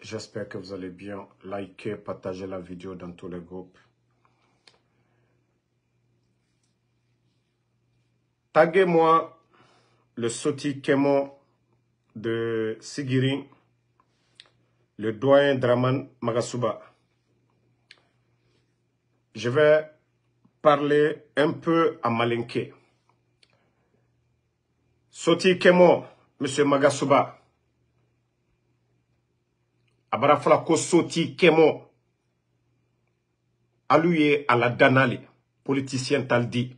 J'espère que vous allez bien. Likez, partagez la vidéo dans tous les groupes. Taguez-moi le Soti Kemo de Sigiri, le doyen Draman Magasuba. Je vais parler un peu à Malinke. Soti Kemo, Monsieur Magasuba. Abraflaco soti kemo aluye à la ladanna le al tali di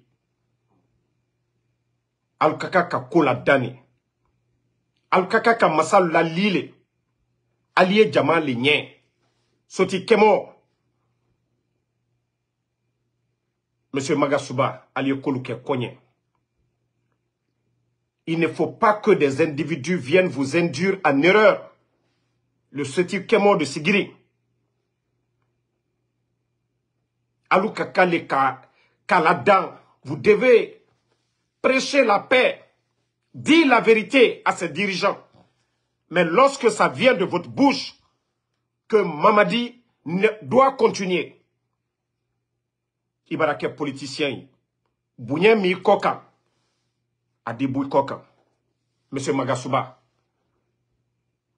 dani al kakaka masal ko soti kemo monsieur magasuba alie kolouke Konye, il ne faut pas que des individus viennent vous induire en erreur le seti mort de sigiri Alouka ka kaladan vous devez prêcher la paix dire la vérité à ces dirigeants mais lorsque ça vient de votre bouche que Mamadi doit continuer Ibaraké politicien Bounyemi Koka, Adibou Koka, monsieur Magasuba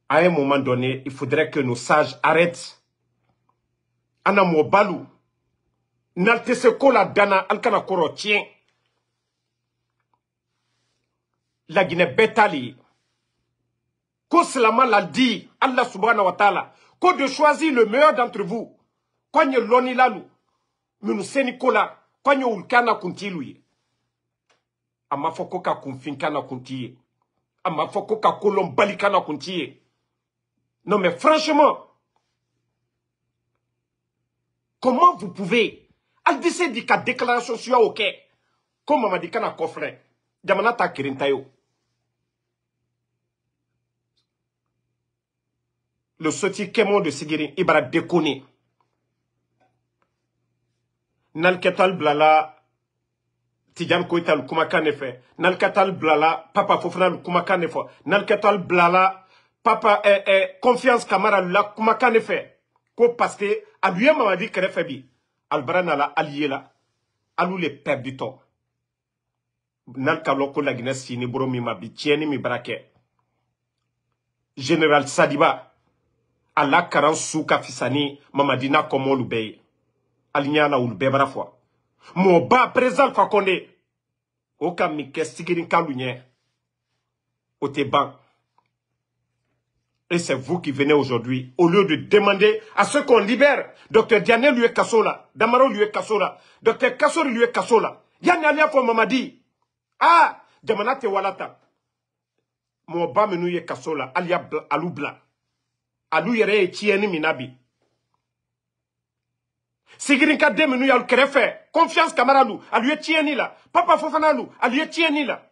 à un moment donné, il faudrait que nos sages arrêtent. Ana Mobalou, Nalteseko la Dana, Alkana tiens. la Guinée Betali, Ko l'a dit, Allah subhanahu wa ta'ala, Ko de choisir le meilleur d'entre vous, Kanye Loni Lalou, Munu Senikola, Kanye Ulkana Kuntiloui, Amafoko Kakunfinkana Kuntiye, Amafoko kolombalikana Kuntiye, non, mais franchement, comment vous pouvez Aldissé dit qu'à déclaration sur OK. Comme on m'a dit qu'on a coffret. Jamana ta kirintayo. Le soti de Sigirin Ibra déconné. Nalketal blala Tijan Koital Kumakane fait. Nalketal blala Papa Fofran Kumakane Nal Nalketal blala papa eh, eh confiance camara la kumakan à ko parce que a dun ye mamadi kɛrɛfɛ bi alibara la alu le pɛrdi tɔ nali ka lɔ ko laginɛ ni ma bi tiɲɛni mi général sadiba à la karan su ka fisani mamadi n'a kɔmɔ olu Alignana ye ali ɲa na olu présent fa kɔnde o ka min o et c'est vous qui venez aujourd'hui, au lieu de demander à ceux qu'on libère Docteur Diané lui est Kassola, Damaro lui est Kassola, Docteur Kassori lui est Kassola. Yann m'a Mamadi. Ah, Jamanate Walata. Mon bas menou Cassola, Kassola, Alia Aloubla. Alou yere et Tieni Minabi. Sigirinka de menou yal kerefe. Confiance kamara alou Tieni là, Papa Fofanalou, alou Tieni là, la.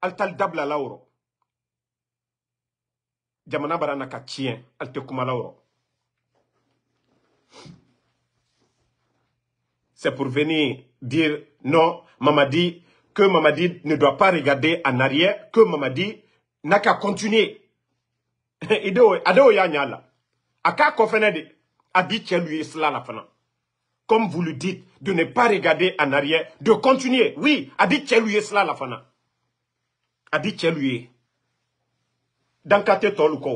Altal Dabla Lauro jamana bara na ka c'est pour venir dire non mamadi que mamadi ne doit pas regarder en arrière que mamadi n'a qu'à continuer ideo adeo y'a ɲa la a k'a de a di lu ye sila la fana comme vous lui dites de ne pas regarder en arrière de continuer oui a dit cɛ lu ye la fana a dit dan ka tɛ tɔlu kɔ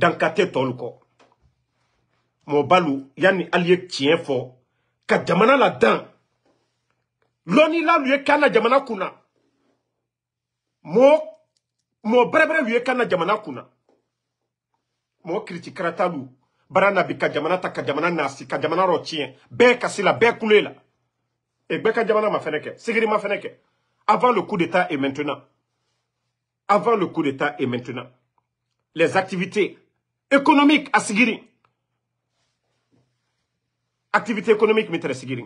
dan ka tɛ tɔlu kɔ mɔbalu yanni hali ye ka jamana la dan loni la kan kana jamana kuna mo mo bɛrɛbɛrɛlu ye kan na jamana kuna mo kiritikaratalu bara na bi ka jamana ta ka jamana nasi ka jamana rɔ tiɲɛ bɛɛ kasi la bɛɛ kule e be ka jamana ma fɛnɛ sigiri ma fɛnɛ avant le coup d'état et maintenant avant le coup d'État et maintenant. Les activités économiques à Sigiri. Activités économiques, mais Sigiri.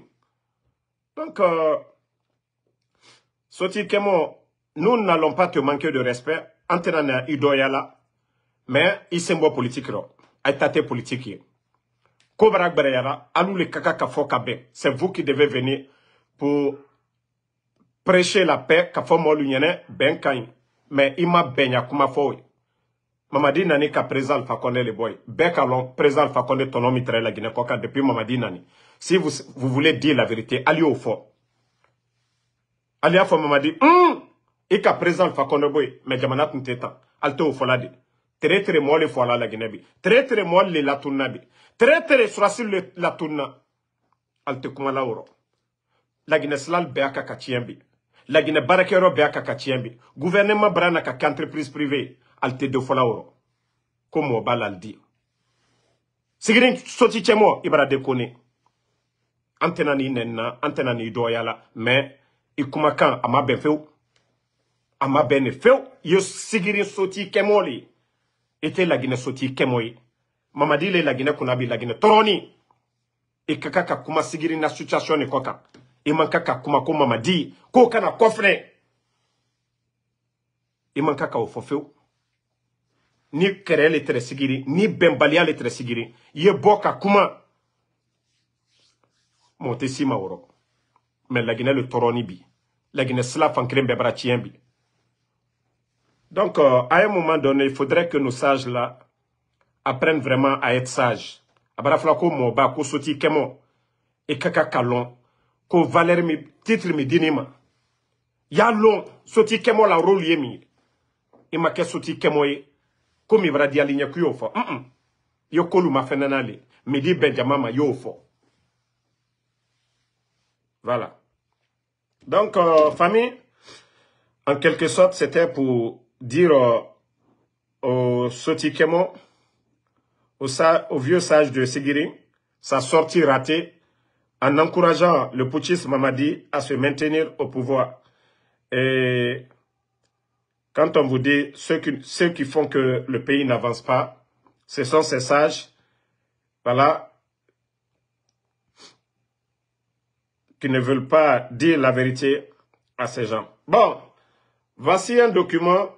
Donc, euh, nous n'allons pas te manquer de respect. Idoyala, mais il s'est politique. politique. Il Alou le Kaka C'est vous qui devez venir pour prêcher la paix, Ben Kain. Mais il ma baigné kuma Ma ye mamadi nani ka président le boy. Bekalon, long, ka lɔn président la guinée Koka depuis nani si vous, vous voulez dire la vérité ali au fond. Allez y'a fond mamadi mm, i ka président jamana la la de très Très le la guinée Très très molle, la Guinée. Très très, la la la guinée c'est a la baarakɛyɔrɔ bɛɛ a ka Gouvernement brana k'entreprise guvɛrɛnɛman bara na prive alte tɛ do sigirin soti cɛmɔ de kone antenani tɛna nii doyala mais tɛna nii kan la ben ben feu Yo ma ma sigirin soti kɛmɔ la i tɛ soti kɛmɔ ye la sigirin na situation ne koka i manque à ka kuma ko mamadi k'o kana kofre. manque à ni kerele le ni bembalia le tɛrɛ sigiri ye boka kuma Monte si ma wɔrɔ mɛ le tɔɔrɔni bi laginɛ sila fan kelen bɛɛ bi donc euh, à un moment donné il faudrait que nos sages là apprennent vraiment à être sages abara flako ko soti kemo e Kalon ko valeur mi titre mi dinima ya ma y'a kemo la rôle ye min ma kɛ sotikɛmɔ kemo komi ibaradiyali ɲɛ k'i y'o fɔ yo k'olu ma midi ben jama ma voilà donc euh, famille en quelque sorte c'était pour dire euh, au kemo au, sa, au vieux sage de Sigiri sa sortie ratée en encourageant le putschiste Mamadi à se maintenir au pouvoir. Et quand on vous dit ceux qui, ceux qui font que le pays n'avance pas, ce sont ces sages, voilà, qui ne veulent pas dire la vérité à ces gens. Bon, voici un document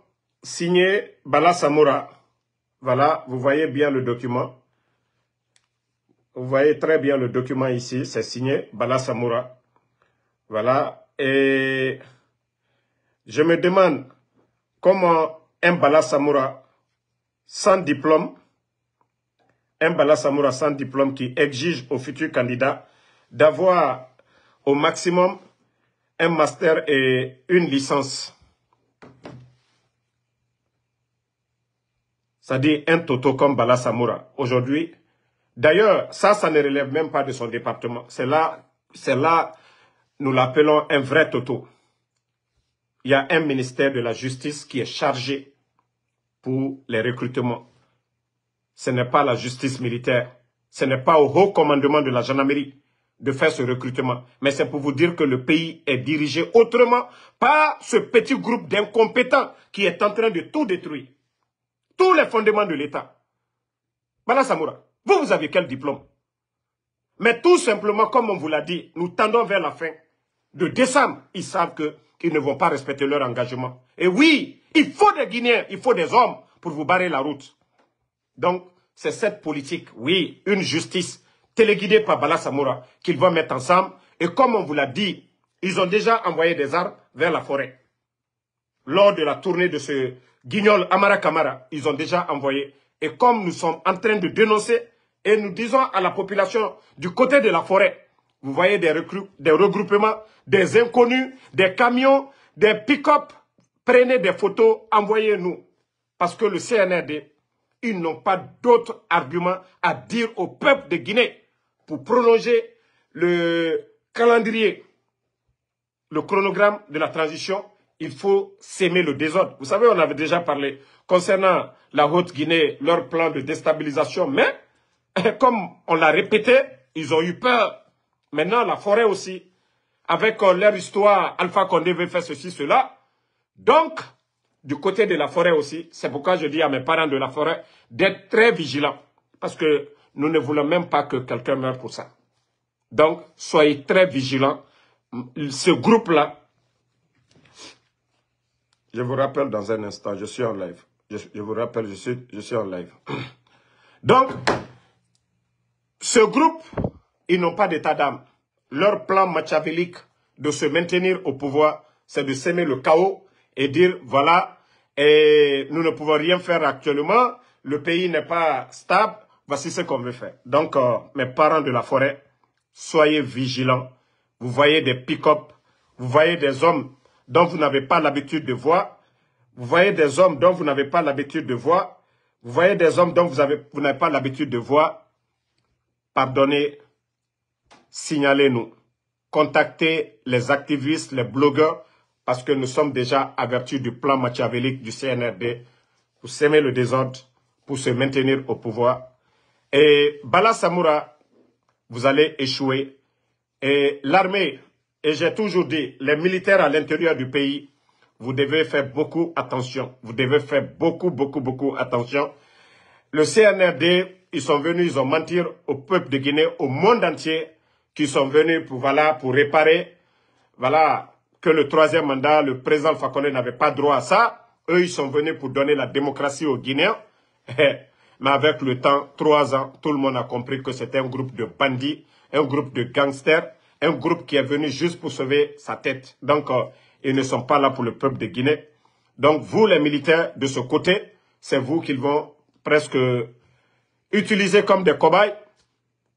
signé Bala Samoura. Voilà, vous voyez bien le document. Vous voyez très bien le document ici, c'est signé Bala Samoura. Voilà, et je me demande comment un Bala Samoura sans diplôme, un Bala sans diplôme qui exige au futur candidat d'avoir au maximum un master et une licence. C'est-à-dire un Toto comme Bala Samoura. Aujourd'hui, D'ailleurs, ça, ça ne relève même pas de son département. C'est là, nous l'appelons un vrai toto. Il y a un ministère de la justice qui est chargé pour les recrutements. Ce n'est pas la justice militaire. Ce n'est pas au haut commandement de la gendarmerie de faire ce recrutement. Mais c'est pour vous dire que le pays est dirigé autrement par ce petit groupe d'incompétents qui est en train de tout détruire. Tous les fondements de l'État. Bala Samoura. Vous, vous avez quel diplôme Mais tout simplement, comme on vous l'a dit, nous tendons vers la fin de décembre. Ils savent qu'ils ne vont pas respecter leur engagement. Et oui, il faut des Guinéens, il faut des hommes pour vous barrer la route. Donc, c'est cette politique, oui, une justice téléguidée par Bala Samoura qu'ils vont mettre ensemble. Et comme on vous l'a dit, ils ont déjà envoyé des armes vers la forêt. Lors de la tournée de ce guignol Amara Kamara, ils ont déjà envoyé. Et comme nous sommes en train de dénoncer et nous disons à la population du côté de la forêt, vous voyez des, des regroupements, des inconnus, des camions, des pick-up. Prenez des photos, envoyez-nous. Parce que le CNRD, ils n'ont pas d'autre argument à dire au peuple de Guinée pour prolonger le calendrier, le chronogramme de la transition. Il faut s'aimer le désordre. Vous savez, on avait déjà parlé concernant la Haute-Guinée, leur plan de déstabilisation, mais comme on l'a répété, ils ont eu peur. Maintenant, la forêt aussi, avec euh, leur histoire, Alpha Condé veut faire ceci, cela. Donc, du côté de la forêt aussi, c'est pourquoi je dis à mes parents de la forêt d'être très vigilants. Parce que nous ne voulons même pas que quelqu'un meure pour ça. Donc, soyez très vigilants. Ce groupe-là, je vous rappelle dans un instant, je suis en live. Je, vous rappelle, je suis, je suis en live. Donc, ce groupe, ils n'ont pas d'état d'âme. Leur plan machiavélique de se maintenir au pouvoir, c'est de semer le chaos et dire, voilà, et nous ne pouvons rien faire actuellement, le pays n'est pas stable, voici ce qu'on veut faire. Donc, euh, mes parents de la forêt, soyez vigilants. Vous voyez des pick-up, vous voyez des hommes dont vous n'avez pas l'habitude de voir, vous voyez des hommes dont vous n'avez pas l'habitude de voir, vous voyez des hommes dont vous n'avez pas l'habitude de voir, Pardonnez, signalez-nous. Contactez les activistes, les blogueurs, parce que nous sommes déjà à vertu du plan machiavélique du CNRD pour s'aimer le désordre, pour se maintenir au pouvoir. Et Bala Samoura, vous allez échouer. Et l'armée, et j'ai toujours dit, les militaires à l'intérieur du pays, vous devez faire beaucoup attention. Vous devez faire beaucoup, beaucoup, beaucoup attention. Le CNRD ils sont venus, ils ont menti au peuple de Guinée, au monde entier, qui sont venus pour, voilà, pour réparer, voilà, que le troisième mandat, le président Fakone n'avait pas droit à ça. Eux, ils sont venus pour donner la démocratie aux Guinéens. Mais avec le temps, trois ans, tout le monde a compris que c'était un groupe de bandits, un groupe de gangsters, un groupe qui est venu juste pour sauver sa tête. Donc, euh, ils ne sont pas là pour le peuple de Guinée. Donc, vous, les militaires de ce côté, c'est vous qu'ils vont presque utilisés comme des cobayes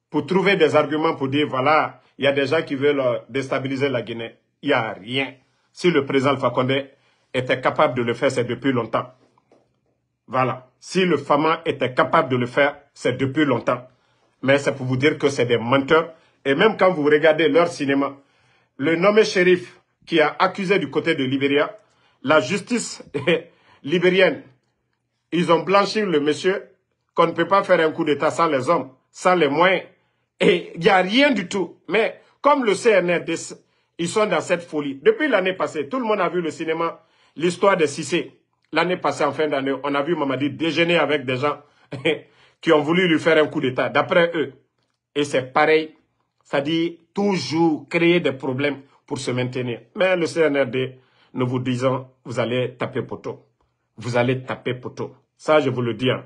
pour trouver des arguments pour dire, voilà, il y a des gens qui veulent euh, déstabiliser la Guinée. Il n'y a rien. Si le président Fakonde était capable de le faire, c'est depuis longtemps. Voilà. Si le FAMA était capable de le faire, c'est depuis longtemps. Mais c'est pour vous dire que c'est des menteurs. Et même quand vous regardez leur cinéma, le nommé shérif qui a accusé du côté de Libéria, la justice libérienne, ils ont blanchi le monsieur qu'on ne peut pas faire un coup d'État sans les hommes, sans les moyens. Et il n'y a rien du tout. Mais comme le CNRD, ils sont dans cette folie. Depuis l'année passée, tout le monde a vu le cinéma, l'histoire de Cissé. L'année passée, en fin d'année, on a vu Mamadi déjeuner avec des gens qui ont voulu lui faire un coup d'État, d'après eux. Et c'est pareil. Ça dit toujours créer des problèmes pour se maintenir. Mais le CNRD, nous vous disons, vous allez taper poteau. Vous allez taper poteau. Ça, je vous le dis. Hein.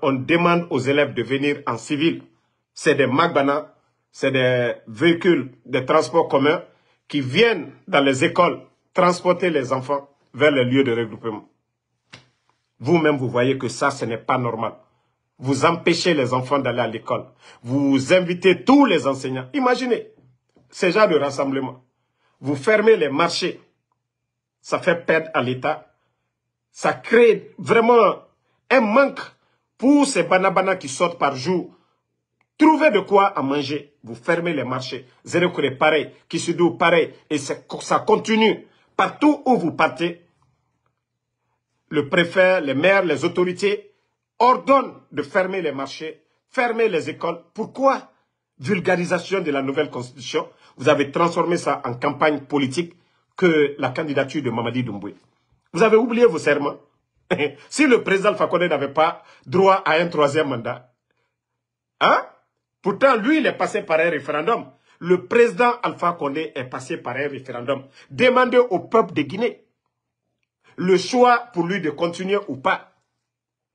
on, demande aux élèves de venir en civil. C'est des Magbana, c'est des véhicules de transport commun qui viennent dans les écoles transporter les enfants vers les lieux de regroupement. Vous-même, vous voyez que ça, ce n'est pas normal. Vous empêchez les enfants d'aller à l'école. Vous invitez tous les enseignants. Imaginez ces genre de rassemblement. Vous fermez les marchés. Ça fait perdre à l'État. Ça crée vraiment un manque pour ces banabanas qui sortent par jour, trouvez de quoi à manger. Vous fermez les marchés. Zérekure, pareil. Kisudou, pareil. Et ça continue. Partout où vous partez, le préfet, les maires, les autorités ordonnent de fermer les marchés, fermer les écoles. Pourquoi Vulgarisation de la nouvelle constitution. Vous avez transformé ça en campagne politique que la candidature de Mamadi Doumboué. Vous avez oublié vos serments. si le président Alpha Condé n'avait pas droit à un troisième mandat, hein? pourtant lui il est passé par un référendum. Le président Alpha Condé est passé par un référendum. Demandez au peuple de Guinée le choix pour lui de continuer ou pas.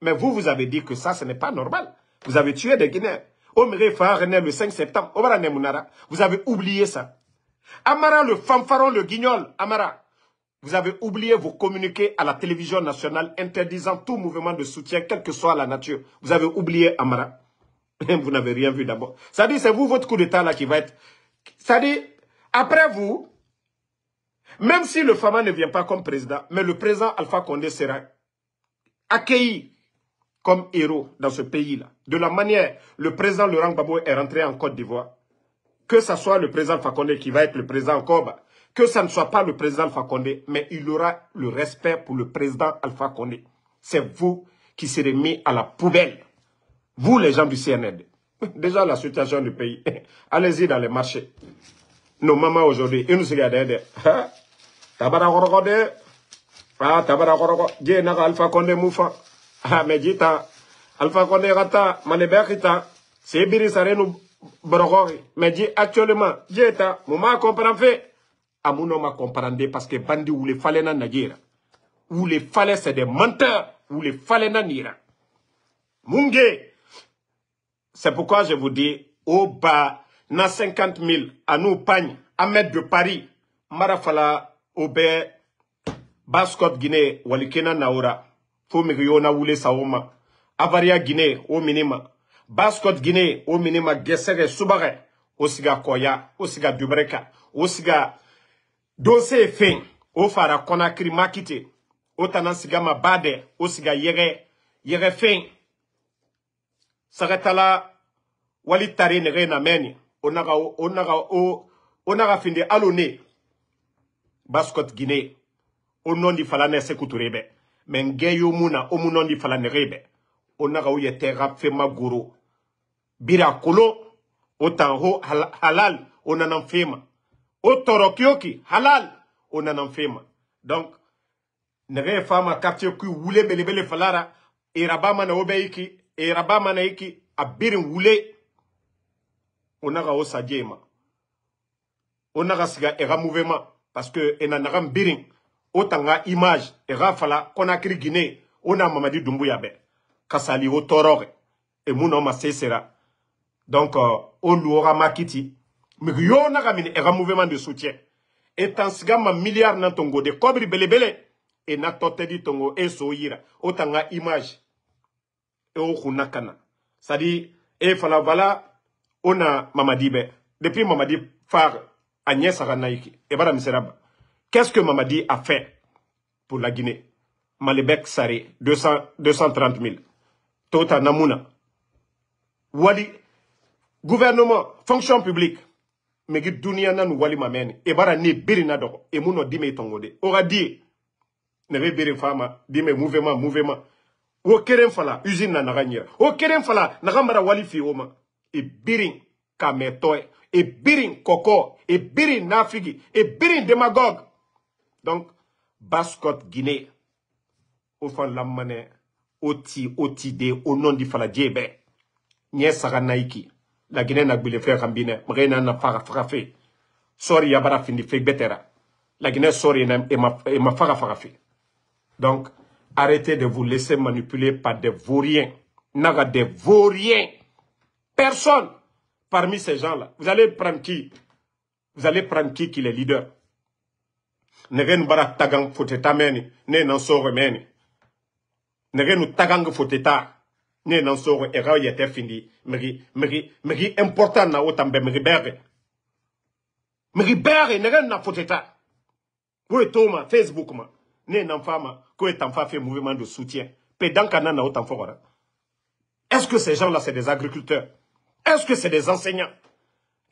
Mais vous, vous avez dit que ça, ce n'est pas normal. Vous avez tué des Guinéens. René le 5 septembre, Vous avez oublié ça. Amara, le fanfaron, le guignol, Amara, vous avez oublié vos communiquer à la télévision nationale interdisant tout mouvement de soutien, quelle que soit la nature. Vous avez oublié Amara. Vous n'avez rien vu d'abord. Ça dit, c'est vous, votre coup d'État là qui va être... Ça dit, après vous, même si le Fama ne vient pas comme président, mais le président Alpha Condé sera accueilli comme héros dans ce pays-là. De la manière le président Laurent Gbagbo est rentré en Côte d'Ivoire, que ce soit le président Condé qui va être le président Koba, que ça ne soit pas le président Alpha Condé, mais il aura le respect pour le président Alpha Condé. C'est vous qui serez mis à la poubelle. Vous, les gens du CNED. Déjà, la situation du pays. Allez-y dans les marchés. Nos mamans aujourd'hui, ils nous regardent. Hein, hein? Tabarakoroko de. Ah, tabarakoroko. Dieu n'a Alpha Condé moufa. Ah, mais dit Alpha Condé rata. Manebekita. C'est Biri Sarenou Borogori. Mais dit actuellement, Dieu t'a. Mouma comprend fait amuno ma comprendre parce que bandi nan nagira ou les fale c'est des menteurs les falais n'a nira Mungé c'est pourquoi je vous dis au bas na 50 000 à nous pagne à mettre de Paris marafala au bas basket Guinée walikena naura fo ou wule saoma avaria Guinée au minima bascot Guinée au minima soubaré subare osiga koya osiga dubreka osiga dose fin, e fɛn o fara konakri makite o tanan bade, ma o siga yere, yere fin. sagatala wali tare nere na meni, onaga naga o onaga o onaga finde alo ne baskot guinée o nɔndi fala ne sekuture yo muna na o fala nɛgɛ bɛ o naga o bira kolo o tanho ho halal o fema otorokioki halal onanamfema fema donc nere fama quartier ku wule belebele falara irabama na obe iki biring na iki abirin wule onaga osajema onaga siga era mouvement parce que enanaga mbirin otanga image era fala konakri guinée ona mamadi dumbu be kasali otoroge emuna omasesera donc euh, ma makiti mais il y a un mouvement de soutien e tansiga milliards milliard ton tongo de kobri belebele et na dit tongo et so yira o tanga image et au kunakana ça dit e fala vala ona mamadi ben. depuis mamadi far agnès aganaiki et voilà miseraba qu'est-ce que mamadi a fait pour la guinée Sari 230 000 tota namuna wali gouvernement fonction publique megi dunia nanu wali mameni, e ni que na e muno dime e Ora fama dime mouvement mouvement o keren fala usine na o fala wali e biri ka e koko e biri nafigi e biri demagogue donc bascot guinée o lamane oti oti de o non di fala djebe. naiki lagine na gbile frère kambine magay na na faga faga sorry ya bara findi fe betera lagine sorry na e ma e ma faga donc arrêtez de vous laisser manipuler par des vauriens naga des vauriens personne parmi ces gens-là vous allez prendre qui vous allez prendre qui qui les leader negen bara tagang foteta meni ne nan sore meni negen tagang foteta ne nan soro era yete fini miri miri miri important na otambe miri berre miri berre ne ren na foteta wo toma facebook ma ne nan fama ko etam fa fait mouvement de soutien pedan kana na otam fora est-ce que ces gens là c'est des agriculteurs est-ce que c'est des enseignants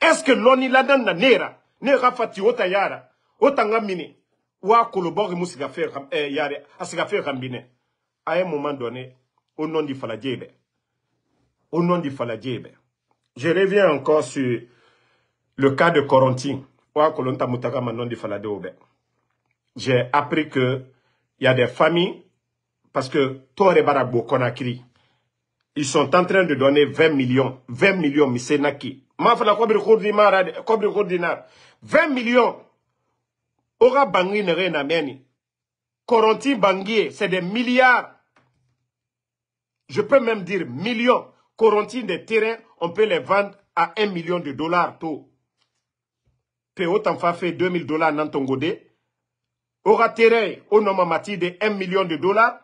est-ce que l'oni la dan na nera ne rafati otayara otanga mini wa kolobori musiga faire eh, yare asiga faire rambine à un moment donné au nom du Faladjebe. Au nom du Faladjebe. Je reviens encore sur le cas de Corentin. J'ai appris que il y a des familles, parce que Toré Barabo Conakry, ils sont en train de donner 20 millions, 20 millions, 20 millions. Aura c'est des milliards je peux même dire millions, Quarantaine de terrains, on peut les vendre à 1 million de dollars tôt. Peu t'en fait 2000 dollars dans ton godé. Aura terrain, au nom mati de 1 million de dollars.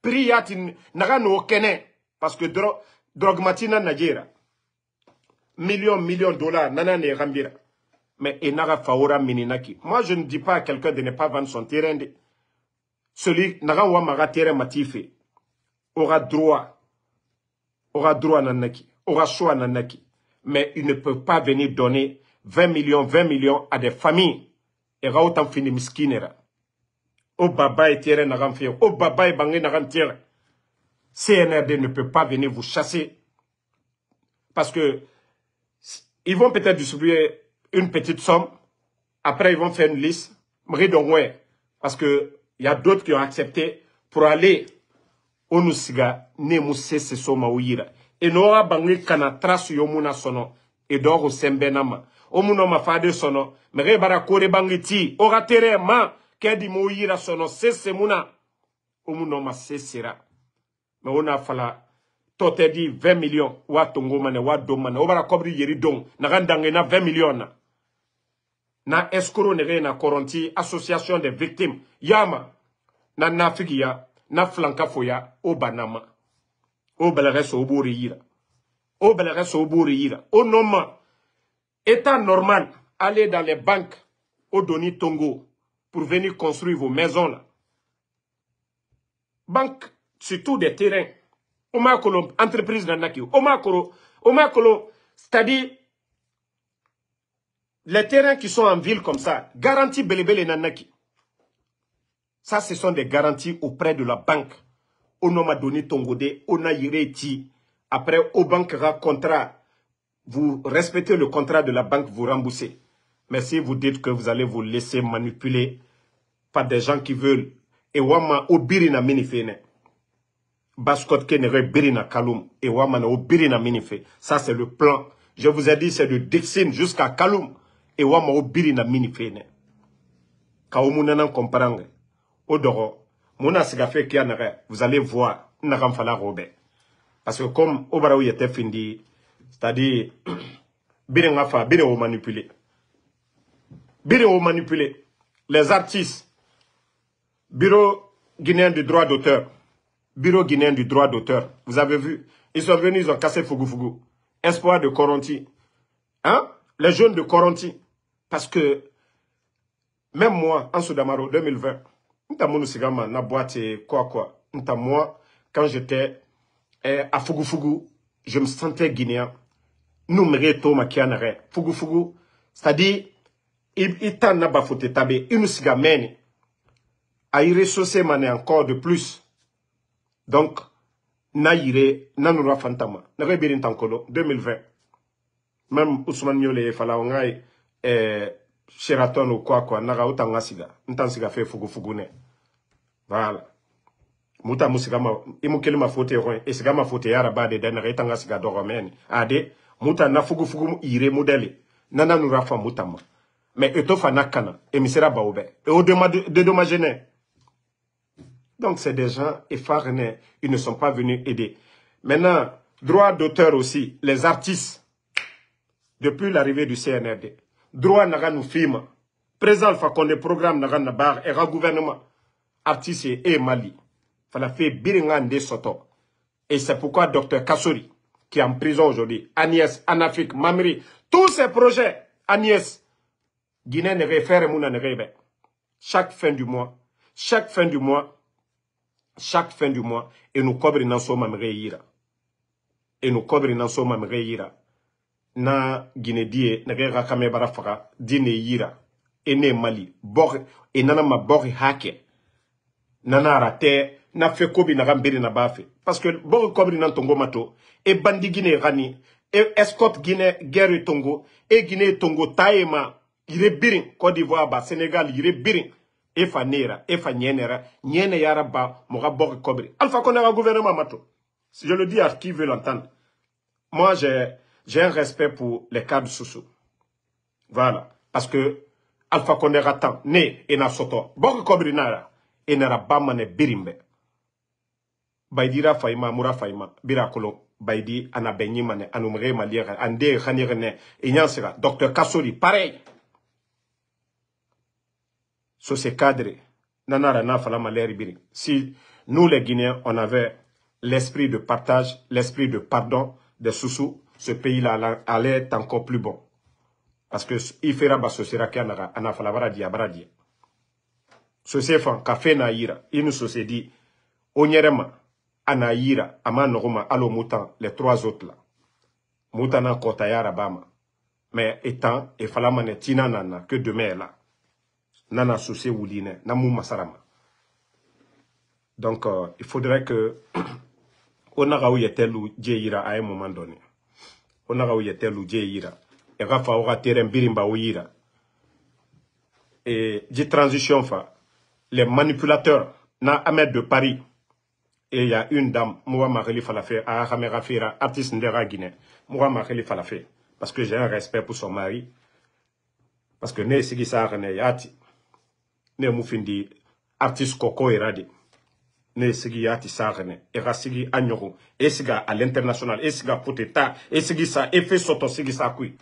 Prix yatin, naga de Parce que drogue, drogue nagira. Million, million de dollars, nana ne rambira. Mais n'aura faura mininaki. Moi, je ne dis pas à quelqu'un de ne pas vendre son terrain. Celui, naga pas terrain matife aura droit, aura droit à Nanaki, aura choix à Nanaki. Mais il ne peut pas venir donner 20 millions, 20 millions à des familles. Et fini miskinera. au oh, baba et na oh, baba et na CNRD ne peut pas venir vous chasser. Parce que ils vont peut-être distribuer une petite somme. Après, ils vont faire une liste. Parce il y a d'autres qui ont accepté pour aller onusiga nous ne mu sese so pas uyira enoa bangi kana trasu yomuna sono edogo sembenama. omuno mafade sono mege bara kore ora ma kedi muira sono sese muna omuno masesera me ona fala tote di 20 millions wa mane mane yeri don na gandange na 20 millions na na na koronti association des victimes yama na nafigia na Foya, o banama o balareso au bourriira. o bourriira. au nom, o normal aller dans les banques au doni Tongo pour venir construire vos maisons là banque surtout des terrains Oma entreprise nanaki, Oma o c'est-à-dire les terrains qui sont en ville comme ça garantie belebele nanaki. Ça, ce sont des garanties auprès de la banque. On on Tongode, Onayireti. Après, au un contrat. Vous respectez le contrat de la banque, vous remboursez. Mais si vous dites que vous allez vous laisser manipuler par des gens qui veulent, et wama obirina minifene. Baskot kenere birina kalum. Et wama na obirina minife. Ça, c'est le plan. Je vous ai dit, c'est de descendre jusqu'à Kaloum. Et wama obirina minifene. Kaumunanan comprendre. Odoro, vous allez voir Fala Robe. Parce que comme obarou était fini, c'est-à-dire, en Ngafa, au manipulé. bien au manipulé. Les artistes, Bureau guinéen du droit d'auteur, Bureau guinéen du droit d'auteur, vous avez vu, ils sont venus, ils ont cassé Fougou Espoir de Coronti. Hein? Les jeunes de Coronti. Parce que, même moi, en Soudamaro, 2020, Ntamono Sigama na boîte quoi quoi. Nta moi, quand j'étais eh, à Fougou, je me sentais guinéen. Nous mereto Fougou Fougou, c'est-à-dire, il t'a n'a pas fauté tabé. Il nous sigamène. A y ressourcer mané encore de plus. Donc, na yire, na noura fantama. Na rebirin tankolo, 2020. Même Ousmane Nyole et Falaongai, eh, sheraton ou quoi quoi naga pas siga siga fe fugu fugu ne voilà muta musiga ma imu kele ma fote e siga ma Et yara bade dana et tanga siga do ade muta na fugu fugu ire modèle. nana nu rafa mutama. ma mais eto fana kana e misera baobe et au dema de, de donc c'est des gens effarnés ils ne sont pas venus aider maintenant droit d'auteur aussi les artistes depuis l'arrivée du CNRD droit n'a pas fima Présent, fa konde programme n'a na bar et le gouvernement artiste et mali la fait biringa des soto et c'est pourquoi docteur Kassori qui est en prison aujourd'hui Agnès Anafik Mamri tous ces projets Agnès Guinée ne réfère mouna ne rebe chaque fin du mois chaque fin du mois chaque fin du mois et nous cobre nan so mamre et nous cobre nan so na guiné dié na ka barafaga faga di ne yira ene mali bor enana nana ma bɔg hake nana ara na fekobi ko na parce que bɔg kɔbiri na tongo mato, e bandi guiné rani e escort guinée guerre tongo e guiné tongo taema, ire côte birin d'ivoire ba sénégal yire birin e fanera, nera e nyenera nyene yara ba moga kobri. alpha gouvernement mato si je le dis à qui veut l'entendre moi j'ai j'ai un respect pour les cadres sociaux. Voilà. Parce que Alpha Condé Ratan, né et na soto. Boko kobrinara, et pas bamane birimbe. Baidira faima, Moura faima, birakolo, baidi, anabenyi mane, anumre maliere, ande, khanirene, sera. docteur Kassori, pareil. Sur ces cadres, nana na fala maleri Birim. Si nous les Guinéens, on avait l'esprit de partage, l'esprit de pardon des sous ce pays-là allait être encore plus bon. Parce que ifera ba sera ke anaga anafala baradi abaradi. Sose fan café na ira inu nous di onyerema ana ira ama alo mutan les trois autres là. Mutana kota yara Mais étant et falama tina nana que demain là. Nana sose Ouline. namu masarama. Donc euh, il faudrait que on ou où ou ira à un moment donné onaga uyete luje ira egafa oga tere birimba uyira e di transition fa les manipulateurs na Ahmed de Paris et il y a une dame moi Marie Falafé à Fira artiste ndera Guinée moi Marie Falafé parce que j'ai un respect pour son mari parce que ne sigi sa ne yati ne mufindi artiste koko iradi ne sigi ya ti sarne e ga à e l'international e poteta esigi sa Efe soto sigi sa kui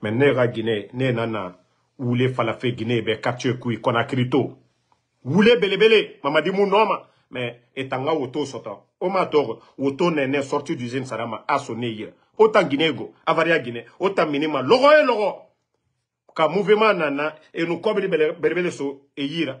mais ne ga ne nana wule falafe fe be capture kui konakrito. Oule belebele mama di noma mais etanga woto soto o ma togo woto nene sorti zin sarama a hier. yira autant go avaria guinée autant minima logo e l'oro. ka eh, mouvement nana e no kobri belebele so e yira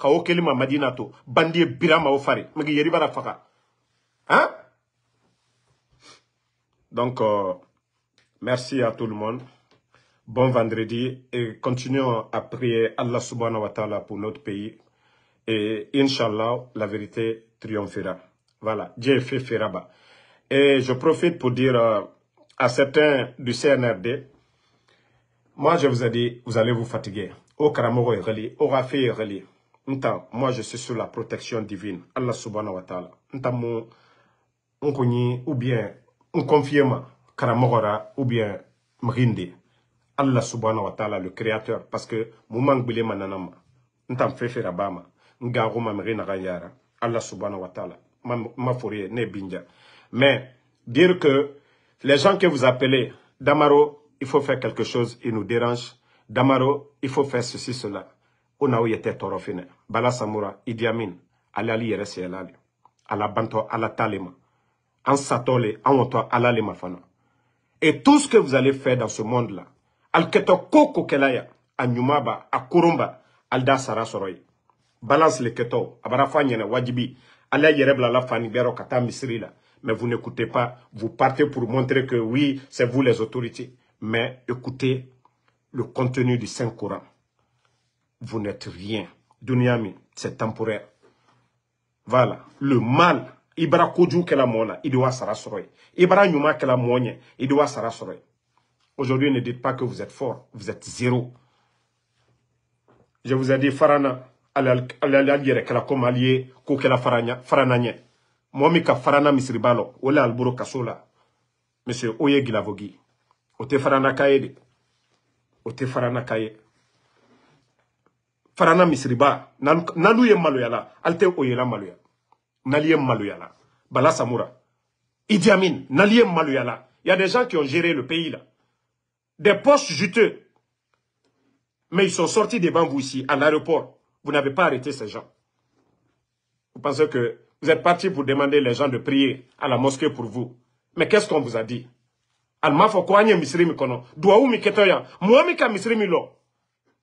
Hein? donc euh, merci à tout le monde bon vendredi et continuons à prier Allah subhanahu wa ta'ala pour notre pays et inshallah la vérité triomphera voilà Dieu fait feraba et je profite pour dire euh, à certains du CNRD moi je vous ai dit vous allez vous fatiguer au karamogo est relié au rafi relié nta moi je suis sur la protection divine allah subhanahu wa taala nta mou n ou bien un confirme ma ou bien mrinde allah subhanahu wa taala le créateur parce que muman gbele ma nana ma n tan fɛn ma allah subhanahu wa taala ma, ma ne binja mais dire que les gens que vous appelez damaro il faut faire quelque chose ils nous dérangent damaro il faut faire ceci cela on a ye tɛ tɔɔrɔ bala samura idi amin ale ali yɛrɛ sɛyɛla ala banto ala an Satole, ala et tout ce que vous allez faire dans ce monde là al keto koko Kelaya, ya a ɲuman ba balance le keto. a wajibi ala Yerebla la fani la mais vous n'écoutez pas vous partez pour montrer que oui c'est vous les autorités mais écoutez le contenu du saint coran vous n'êtes rien. Dunyami, c'est temporaire. Voilà. Le mal, Ibra Koudjou Kela Mona, il doit s'arrasser. Ibra Nyuma Kela Mouane, il doit s'arrasser. Aujourd'hui, ne dites pas que vous êtes fort, vous êtes zéro. Je vous ai dit, Farana, allier, kela comme allié, ko Farana. Moi, Momi ka Farana Misribalo, Ola Alburo Kassola, Monsieur Oye Gilavogi. Ote Farana Kaede. Ote Farana Kaede farana Misriba, nalu Maluyala, maloyala Oyela Maluya, bala samura idiamin, naliem Maluyala. Il y a des gens qui ont géré le pays là des postes juteux mais ils sont sortis devant vous ici à l'aéroport vous n'avez pas arrêté ces gens vous pensez que vous êtes parti pour demander les gens de prier à la mosquée pour vous mais qu'est-ce qu'on vous a dit alma Misri anye misiri kono Mouamika Misri ketoya